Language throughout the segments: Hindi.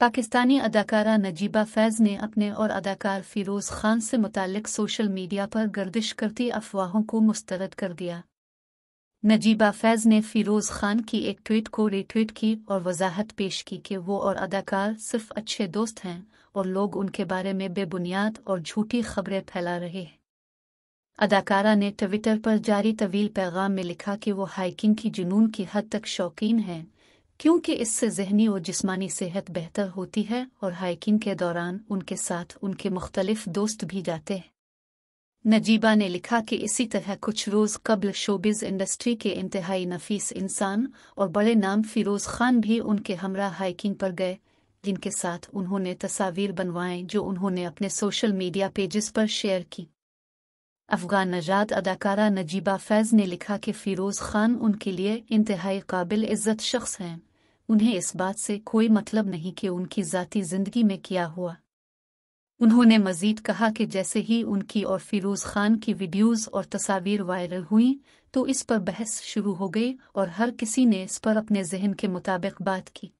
पाकिस्तानी अदाकारा नजीबा फैज़ ने अपने और अदाकार फ़िरोज़ खान से मुतालिक सोशल मीडिया पर गर्दिश करती अफवाहों को मुस्तरद कर दिया नजीबा फैज़ ने फ़िरोज़ खान की एक ट्वीट को रीट्वीट की और वजाहत पेश की कि वो और अदाकार सिर्फ अच्छे दोस्त हैं और लोग उनके बारे में बेबुनियाद और झूठी खबरें फैला रहे हैं अदाकारा ने ट्विटर पर जारी तवील पैगाम में लिखा कि वो हाइकिंग की जुनून की हद तक शौकीन हैं क्योंकि इससे जहनी और जिस्मानी सेहत बेहतर होती है और हाइकिंग के दौरान उनके साथ उनके मुख्तलिफ दोस्त भी जाते हैं नजीबा ने लिखा कि इसी तरह कुछ रोज़ कबल शोबिज़ इंडस्ट्री के इंतहाई नफीस इंसान और बड़े नाम फिरोज़ खान भी उनके हमरा हाइकिंग पर गए जिनके साथ उन्होंने तस्वीर बनवाएं जो उन्होंने अपने सोशल मीडिया पेजेस पर शेयर की अफगान नजाद अदाकारा नजीबा फैज़ ने लिखा कि फ़िरोज़ खान उनके लिए इंतहाई काबिल इज़्ज़त शख्स हैं उन्हें इस बात से कोई मतलब नहीं कि उनकी जाती जिंदगी में क्या हुआ उन्होंने मजीद कहा कि जैसे ही उनकी और फिरोज खान की वीडियोस और तस्वीर वायरल हुई तो इस पर बहस शुरू हो गई और हर किसी ने इस पर अपने जहन के मुताबिक बात की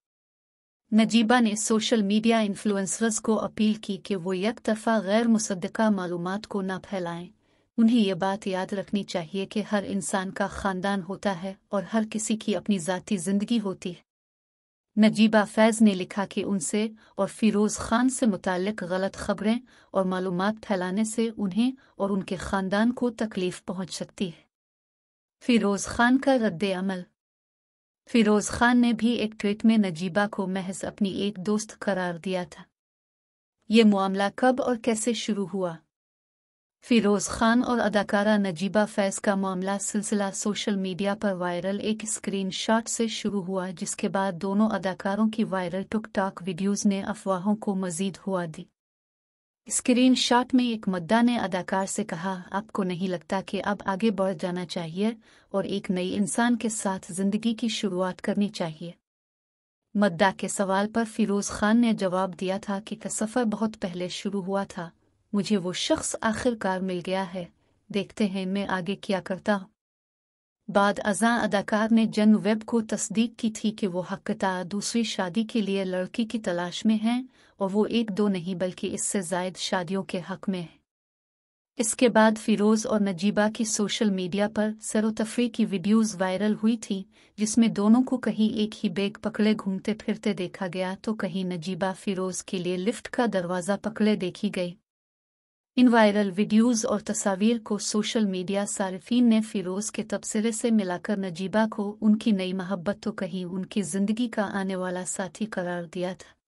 नजीबा ने सोशल मीडिया इन्फ्लुएंसर्स को अपील की कि वो दफ़ा गैर मुसदा मालूम को न फैलाएं उन्हें यह बात याद रखनी चाहिए कि हर इंसान का ख़ानदान होता है और हर किसी की अपनी ज़ाती ज़िंदगी होती है नजीबा फैज़ ने लिखा कि उनसे और फिरोज़ खान से मुतक गलत खबरें और मालूम फैलाने से उन्हें और उनके ख़ानदान को तकलीफ़ पहुँच सकती है फिरोज़ खान का रद्द अमल फिरोज़ खान ने भी एक ट्वीट में नजीबा को महज अपनी एक दोस्त करार दिया था ये मामला कब और कैसे शुरू हुआ फिरोज खान और अदाकारा नजीबा फैज का मामला सिलसिला सोशल मीडिया पर वायरल एक स्क्रीनशॉट से शुरू हुआ जिसके बाद दोनों अदाकारों की वायरल टुकटाक वीडियोस ने अफवाहों को मजीद हुआ दी स्क्रीनशॉट में एक मद्दा ने अदाकार से कहा आपको नहीं लगता कि अब आगे बढ़ जाना चाहिए और एक नई इंसान के साथ जिंदगी की शुरुआत करनी चाहिए मद्दा के सवाल पर फिरोज खान ने जवाब दिया था कि का सफ़र बहुत पहले शुरू हुआ था मुझे वो शख्स आखिरकार मिल गया है देखते हैं मैं आगे क्या करता बाद अजा अदाकार ने जन वेब को तस्दीक की थी कि वो हकता दूसरी शादी के लिए लड़की की तलाश में हैं और वो एक दो नहीं बल्कि इससे जायद शादियों के हक में है इसके बाद फिरोज़ और नजीबा की सोशल मीडिया पर सरोतफरी की वीडियोस वायरल हुई थी जिसमें दोनों को कहीं एक ही बैग पकड़े घूमते फिरते देखा गया तो कहीं नजीबा फिरोज़ के लिए लिफ्ट का दरवाज़ा पकड़े देखी गई इन वायरल वीडियोस और तस्वीर को सोशल मीडिया सार्फिन ने फिरोज के तबसरे से मिलाकर नजीबा को उनकी नई मोहब्बत तो कहीं उनकी जिंदगी का आने वाला साथी करार दिया था